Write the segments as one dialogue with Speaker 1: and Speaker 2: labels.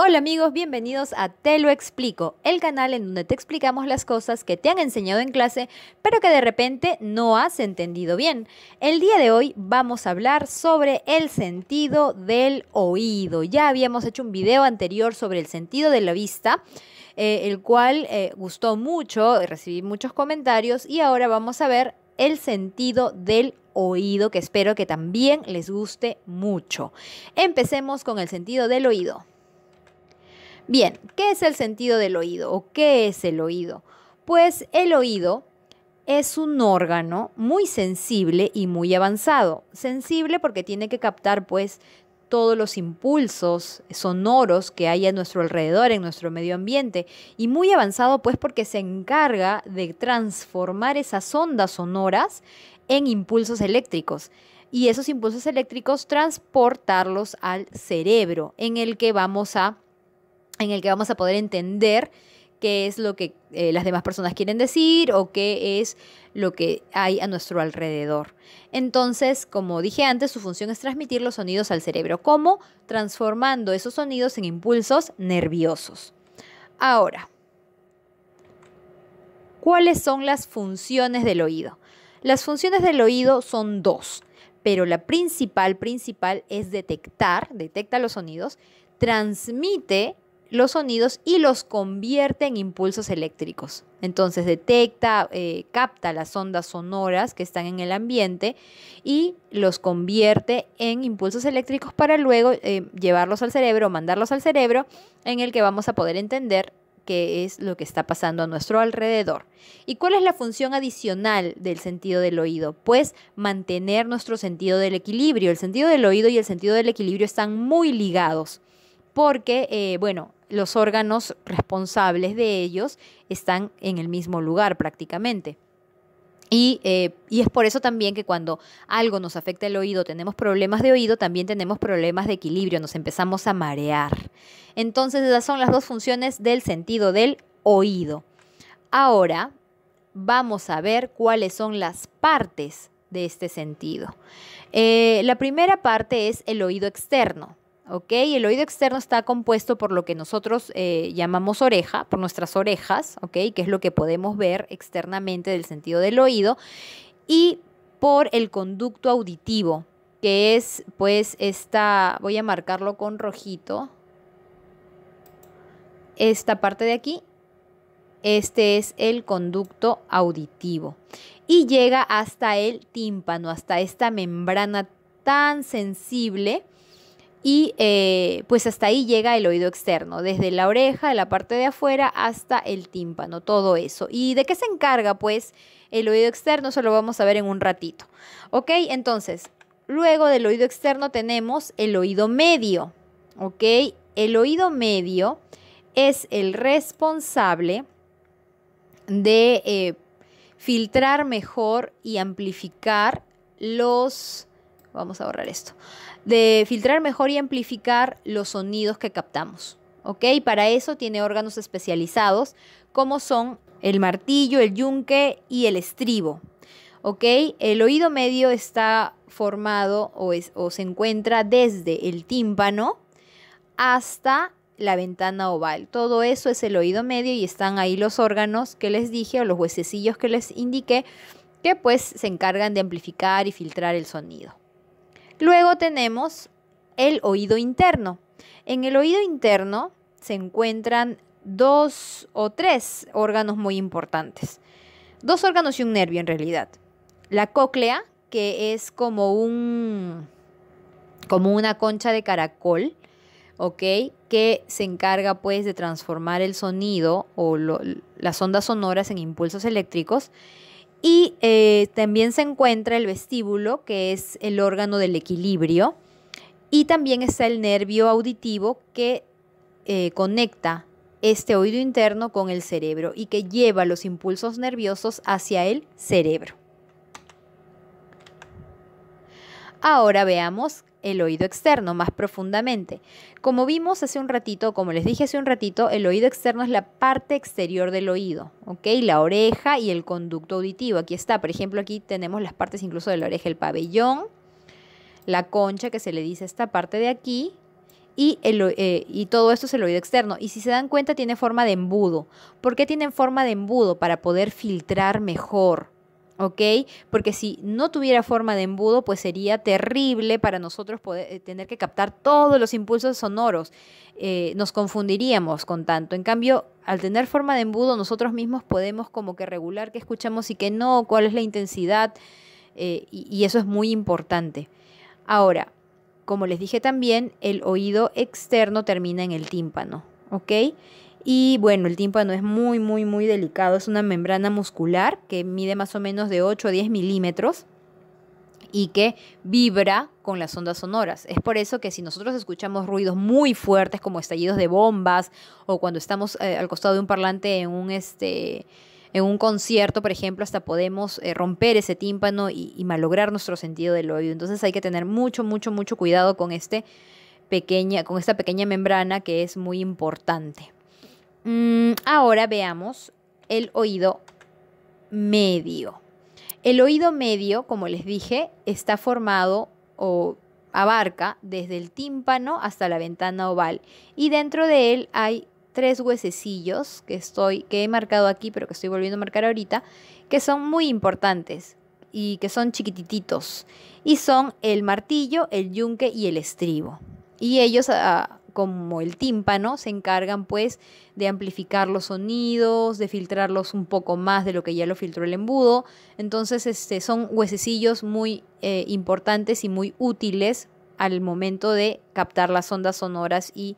Speaker 1: Hola amigos, bienvenidos a Te lo explico, el canal en donde te explicamos las cosas que te han enseñado en clase, pero que de repente no has entendido bien. El día de hoy vamos a hablar sobre el sentido del oído. Ya habíamos hecho un video anterior sobre el sentido de la vista, eh, el cual eh, gustó mucho, recibí muchos comentarios y ahora vamos a ver el sentido del oído que espero que también les guste mucho. Empecemos con el sentido del oído. Bien, ¿qué es el sentido del oído o qué es el oído? Pues el oído es un órgano muy sensible y muy avanzado. Sensible porque tiene que captar pues todos los impulsos sonoros que hay a nuestro alrededor, en nuestro medio ambiente. Y muy avanzado pues porque se encarga de transformar esas ondas sonoras en impulsos eléctricos. Y esos impulsos eléctricos transportarlos al cerebro, en el que vamos a en el que vamos a poder entender qué es lo que eh, las demás personas quieren decir o qué es lo que hay a nuestro alrededor. Entonces, como dije antes, su función es transmitir los sonidos al cerebro. ¿Cómo? Transformando esos sonidos en impulsos nerviosos. Ahora, ¿cuáles son las funciones del oído? Las funciones del oído son dos, pero la principal, principal es detectar, detecta los sonidos, transmite los sonidos y los convierte en impulsos eléctricos. Entonces detecta, eh, capta las ondas sonoras que están en el ambiente y los convierte en impulsos eléctricos para luego eh, llevarlos al cerebro, mandarlos al cerebro, en el que vamos a poder entender qué es lo que está pasando a nuestro alrededor. ¿Y cuál es la función adicional del sentido del oído? Pues mantener nuestro sentido del equilibrio. El sentido del oído y el sentido del equilibrio están muy ligados porque, eh, bueno, los órganos responsables de ellos están en el mismo lugar prácticamente. Eh, y, es por eso también que cuando algo nos afecta el oído, tenemos problemas de oído, también tenemos problemas de equilibrio, nos empezamos a marear. Entonces esas son las dos funciones del sentido del oído. Ahora vamos a ver cuáles son las partes de este sentido. Eh, la primera parte es el oído externo. El oído externo está compuesto por lo que nosotros eh, llamamos oreja, por nuestras orejas, Que es lo que podemos ver externamente del sentido del oído, y por el conducto auditivo, que es pues esta, voy a marcarlo con rojito, esta parte de aquí, este es el conducto auditivo y llega hasta el tímpano, hasta esta membrana tan sensible y eh, pues hasta ahí llega el oído externo, desde la oreja, la parte de afuera hasta el tímpano, todo eso. ¿Y de qué se encarga pues el oído externo? Eso lo vamos a ver en un ratito. ¿Ok? Entonces, luego del oído externo tenemos el oído medio. ¿Ok? El oído medio es el responsable de eh, filtrar mejor y amplificar los... Vamos a borrar esto de filtrar mejor y amplificar los sonidos que captamos. ¿ok? Para eso tiene órganos especializados como son el martillo, el yunque y el estribo. ¿ok? El oído medio está formado o, se encuentra desde el tímpano hasta la ventana oval. Todo eso es el oído medio y están ahí los órganos que les dije o los huesecillos que les indiqué que pues se encargan de amplificar y filtrar el sonido. Luego tenemos el oído interno. En el oído interno se encuentran dos o tres órganos muy importantes. Dos órganos y un nervio en realidad. La cóclea, que es como un como una concha de caracol, ¿ok? Que se encarga pues de transformar el sonido o las ondas sonoras en impulsos eléctricos y eh, también se encuentra el vestíbulo, que es el órgano del equilibrio. Y también está el nervio auditivo que eh, conecta este oído interno con el cerebro y que lleva los impulsos nerviosos hacia el cerebro. Ahora veamos el oído externo más profundamente. Como vimos hace un ratito, como les dije hace un ratito, el oído externo es la parte exterior del oído, ¿ok? La oreja y el conducto auditivo. Aquí está, por ejemplo, aquí tenemos las partes incluso de la oreja, el pabellón, la concha que se le dice esta parte de aquí, y, eh, y, todo esto es el oído externo. Y si se dan cuenta, tiene forma de embudo. ¿Por qué tienen forma de embudo? Para poder filtrar mejor. ¿ok? Porque si no tuviera forma de embudo, pues sería terrible para nosotros eh, tener que captar todos los impulsos sonoros. Eh, nos confundiríamos con tanto. En cambio, al tener forma de embudo, nosotros mismos podemos como que regular qué escuchamos y qué no, cuál es la intensidad, eh, y, y eso es muy importante. Ahora, como les dije también, el oído externo termina en el tímpano, ¿ok? Y bueno, el tímpano es muy, muy, muy delicado. Es una membrana muscular que mide más o menos de 8 a 10 milímetros y que vibra con las ondas sonoras. Es por eso que si nosotros escuchamos ruidos muy fuertes como estallidos de bombas o cuando estamos eh, al costado de un parlante en un este en un concierto, por ejemplo, hasta podemos eh, romper ese tímpano y, malograr nuestro sentido del oído. Entonces hay que tener mucho, mucho, mucho cuidado con, este pequeña, con esta pequeña membrana que es muy importante. Mm, ahora veamos el oído medio. El oído medio, como les dije, está formado o abarca desde el tímpano hasta la ventana oval y dentro de él hay tres huesecillos que estoy que he marcado aquí, pero que estoy volviendo a marcar ahorita, que son muy importantes y que son chiquitititos y son el martillo, el yunque y el estribo. Y ellos, como el tímpano, se encargan pues de amplificar los sonidos, de filtrarlos un poco más de lo que ya lo filtró el embudo. Entonces este, son huesecillos muy eh, importantes y muy útiles al momento de captar las ondas sonoras y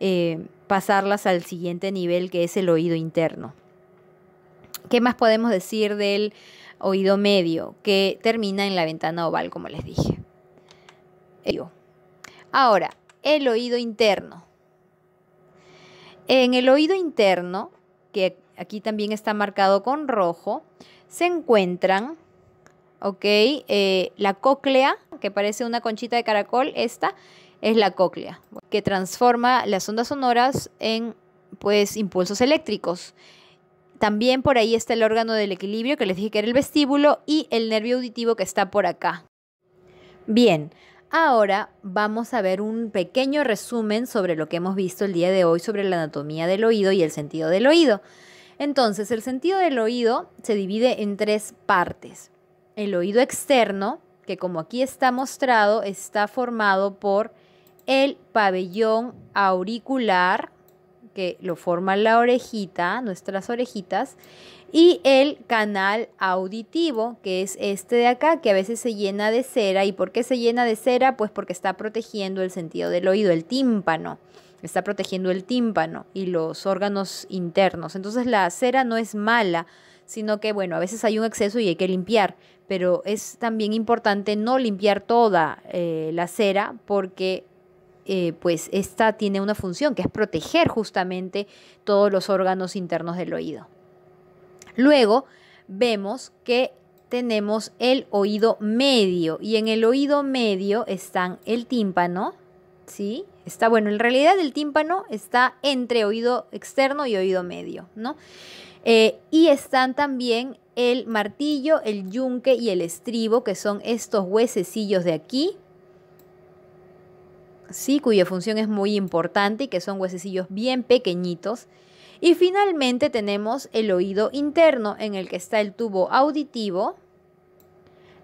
Speaker 1: eh, pasarlas al siguiente nivel que es el oído interno. ¿Qué más podemos decir del oído medio que termina en la ventana oval como les dije? Ello. Ahora, el oído interno. En el oído interno, que aquí también está marcado con rojo, se encuentran, ok, eh, la cóclea, que parece una conchita de caracol, esta es la cóclea, que transforma las ondas sonoras en, pues, impulsos eléctricos. También por ahí está el órgano del equilibrio, que les dije que era el vestíbulo, y el nervio auditivo que está por acá. Bien, Ahora vamos a ver un pequeño resumen sobre lo que hemos visto el día de hoy sobre la anatomía del oído y el sentido del oído. Entonces, el sentido del oído se divide en tres partes. El oído externo, que como aquí está mostrado, está formado por el pabellón auricular, que lo forman la orejita, nuestras orejitas, y el canal auditivo, que es este de acá, que a veces se llena de cera. ¿Y por qué se llena de cera? Pues porque está protegiendo el sentido del oído, el tímpano. Está protegiendo el tímpano y los órganos internos. Entonces la cera no es mala, sino que bueno, a veces hay un exceso y hay que limpiar, pero es también importante no limpiar toda eh, la cera porque eh, pues esta tiene una función que es proteger justamente todos los órganos internos del oído. Luego vemos que tenemos el oído medio y en el oído medio están el tímpano, ¿sí? Está bueno, en realidad el tímpano está entre oído externo y oído medio, ¿no? Eh, y están también el martillo, el yunque y el estribo, que son estos huesecillos de aquí, sí, cuya función es muy importante y que son huesecillos bien pequeñitos. Y finalmente tenemos el oído interno en el que está el tubo auditivo,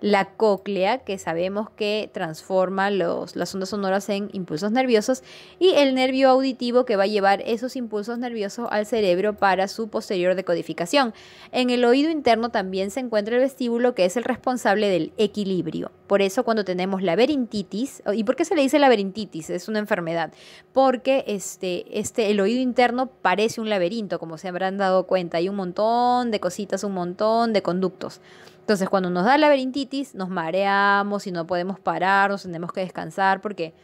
Speaker 1: la cóclea, que sabemos que transforma los, las ondas sonoras en impulsos nerviosos, y el nervio auditivo que va a llevar esos impulsos nerviosos al cerebro para su posterior decodificación. En el oído interno también se encuentra el vestíbulo que es el responsable del equilibrio. Por eso cuando tenemos laberintitis, ¿y por qué se le dice laberintitis? Es una enfermedad, porque este, este, el oído interno parece un laberinto, como se habrán dado cuenta, hay un montón de cositas, un montón de conductos. Entonces, cuando nos da laberintitis, nos mareamos y no podemos pararnos, tenemos que descansar porque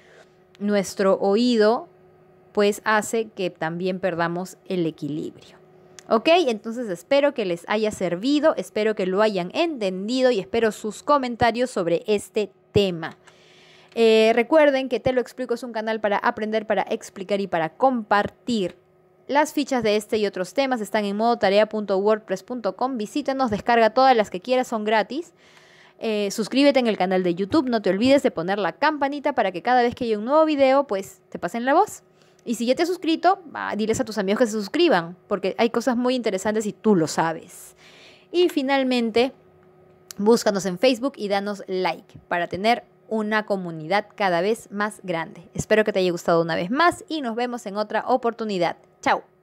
Speaker 1: nuestro oído pues hace que también perdamos el equilibrio. ¿Ok? Entonces espero que les haya servido, espero que lo hayan entendido y espero sus comentarios sobre este tema. Eh, recuerden que Te lo Explico es un canal para aprender, para explicar y para compartir. Las fichas de este y otros temas están en modotarea.wordpress.com. Visítanos, descarga todas las que quieras, son gratis. Eh, suscríbete en el canal de YouTube, no te olvides de poner la campanita para que cada vez que haya un nuevo video, pues te pasen la voz. Y si ya te has suscrito, diles a tus amigos que se suscriban, porque hay cosas muy interesantes y tú lo sabes. Y finalmente, búscanos en Facebook y danos like para tener una comunidad cada vez más grande. Espero que te haya gustado una vez más y nos vemos en otra oportunidad. Chao.